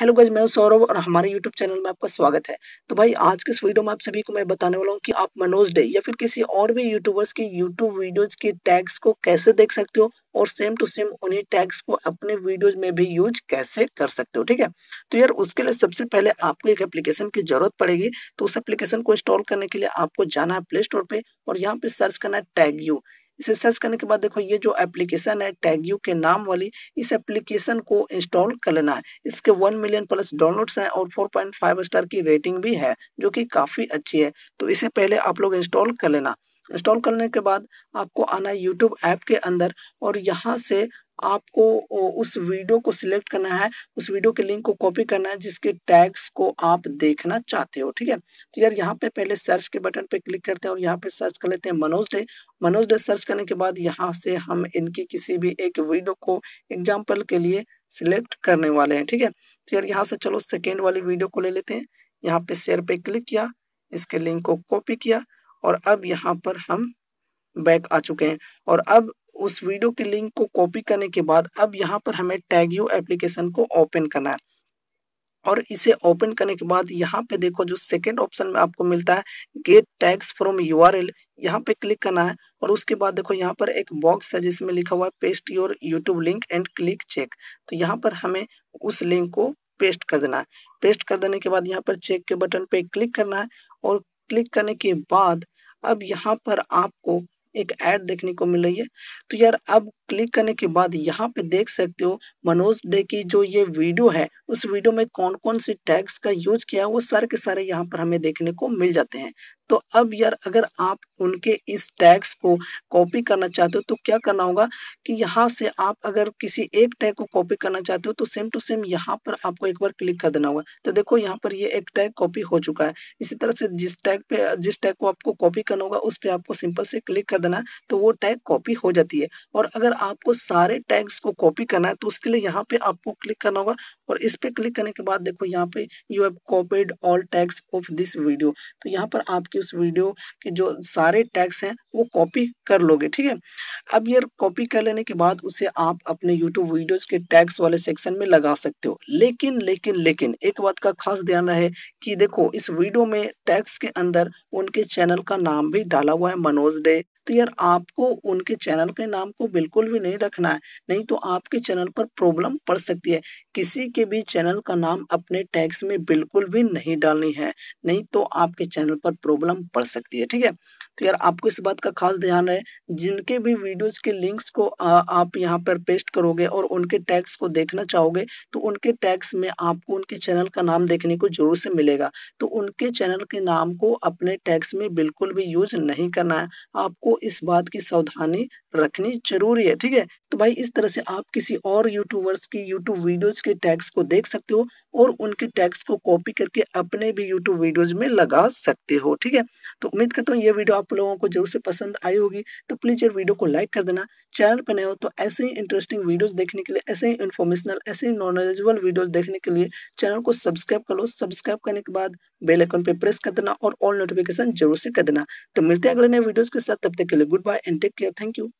hello गज मैं सौरभ और हमारे यूट्यूब चैनल में आपका स्वागत है तो भाई आज के इस वीडियो में आप सभी को मैं बताने वाला हूँ कि आप मनोज डे या फिर किसी और भी यूट्यूबर्स के यूट्यूब वीडियोज के टैग्स को कैसे देख सकते हो और सेम टू सेम उन्हीं टैग्स को अपने वीडियोज में भी यूज कैसे कर सकते हो ठीक है तो यार उसके लिए सबसे पहले आपको एक एप्लीकेशन की जरूरत पड़ेगी तो उस एप्लीकेशन को इंस्टॉल करने के लिए आपको जाना है प्ले स्टोर पे और यहाँ पे सर्च करना है टैग यू इसे सर्च करने के बाद देखो ये जो एप्लीकेशन है टैग यू के नाम वाली इस एप्लीकेशन को इंस्टॉल कर लेना है इसके वन मिलियन प्लस डाउनलोड्स हैं और फोर पॉइंट फाइव स्टार की रेटिंग भी है जो कि काफ़ी अच्छी है तो इसे पहले आप लोग इंस्टॉल कर लेना इंस्टॉल करने के बाद आपको आना है यूट्यूब ऐप के अंदर और यहाँ से आपको उस वीडियो को सिलेक्ट करना है उस वीडियो के लिंक को कॉपी करना है जिसके टैग्स को आप देखना चाहते हो ठीक है तो यार यहाँ पे पहले सर्च के बटन पे क्लिक करते हैं और यहाँ पे सर्च कर लेते हैं मनोज डे मनोज डे सर्च करने के बाद यहाँ से हम इनकी किसी भी एक वीडियो को एग्जाम्पल के लिए सिलेक्ट करने वाले हैं ठीक है तो यार यहाँ से चलो सेकेंड वाली वीडियो को ले लेते हैं यहाँ पे शेयर पे क्लिक किया इसके लिंक को कॉपी किया और अब यहाँ पर हम बैक आ चुके हैं और अब उस वीडियो के लिंक को कॉपी करने के बाद अब यहाँ पर हमें टैग यू एप्लीकेशन को ओपन करना है और इसे ओपन करने के बाद यहाँ पे देखो जो सेकंड ऑप्शन में आपको मिलता है get tags from URL or यहाँ पे क्लिक करना है और उसके बाद देखो यहाँ पर एक बॉक्स है जिसमें लिखा हुआ है paste your YouTube link and click check तो यहाँ पर हमें उस लिंक को पेस्ट कर देना है पेस्ट कर देने के बाद यहाँ पर चेक के बटन पे क्लिक करना है और क्लिक करने के बाद अब यहाँ पर आपको एक ऐड देखने को मिल रही है तो यार अब क्लिक करने के बाद यहाँ पे देख सकते हो मनोज डे की जो ये वीडियो है उस वीडियो में कौन कौन से टैग्स का यूज किया है वो सारे के सारे यहाँ पर हमें देखने को मिल जाते हैं तो अब यार अगर आप उनके इस टैग्स को कॉपी करना चाहते हो तो क्या करना होगा कि यहाँ से आप अगर किसी एक टैग को कॉपी करना चाहते हो तो सेम टू सेम यहाँ पर आपको एक बार क्लिक कर देना होगा तो देखो यहाँ पर ये एक टैग कॉपी हो चुका है इसी तरह से जिस टैग पे जिस टैग को आपको कॉपी करना होगा उस पर आपको सिंपल से क्लिक कर देना है तो वो टैग कॉपी हो जाती है और अगर आपको सारे टैग्स को कॉपी करना है तो उसके लिए यहाँ पे आपको क्लिक करना होगा और इस पर क्लिक करने के बाद देखो यहाँ पे you have copied all tags of this video तो यहाँ पर आपके उस वीडियो के जो सारे टैग्स हैं वो कॉपी कर लोगे ठीक है अब यार कॉपी कर लेने के बाद उसे आप अपने यूट्यूब वीडियोज के टैग्स वाले सेक्शन में लगा सकते हो लेकिन लेकिन लेकिन एक बात का खास ध्यान रहे कि देखो इस वीडियो में टैग्स के अंदर उनके चैनल का नाम भी डाला हुआ है मनोज डे तो यार आपको उनके चैनल के नाम को बिल्कुल भी नहीं रखना है नहीं तो आपके चैनल पर प्रॉब्लम पड़ सकती है किसी के भी चैनल का नाम अपने टैक्स में बिल्कुल भी नहीं डालनी है नहीं तो आपके चैनल पर प्रॉब्लम पड़ सकती है ठीक है तो यार आपको इस बात का खास ध्यान रहे जिनके भी वीडियोस के लिंक्स को आ, आप यहाँ पर पेस्ट करोगे और उनके टैक्स को देखना चाहोगे तो उनके टैक्स में आपको उनके चैनल का नाम देखने को जरूर से मिलेगा तो उनके चैनल के नाम को अपने टैक्स में बिल्कुल भी यूज नहीं करना है आपको इस बात की सावधानी रखनी जरूरी है ठीक है तो भाई इस तरह से आप किसी और यूट्यूबर्स की यूट्यूब वीडियोज के टैग्स को देख सकते हो और उनके टैग्स को कॉपी करके अपने भी यूट्यूब वीडियोज में लगा सकते हो ठीक है तो उम्मीद करता हूँ ये वीडियो आप लोगों को जरूर से पसंद आई होगी तो प्लीज़ ये वीडियो को लाइक कर देना चैनल पर नए हो तो ऐसे ही इंटरेस्टिंग वीडियोज देखने के लिए ऐसे ही इन्फॉर्मेशनल ऐसे ही नॉलेजेबल वीडियोज देखने के लिए चैनल को सब्सक्राइब कर लो सब्सक्राइब करने के बाद बेल आइकन पे प्रेस कर देना और ऑल नोटिफिकेशन जरूर से कर देना तो मिलते हैं अगले नए वीडियोज के साथ तब तक के लिए good bye and take care thank you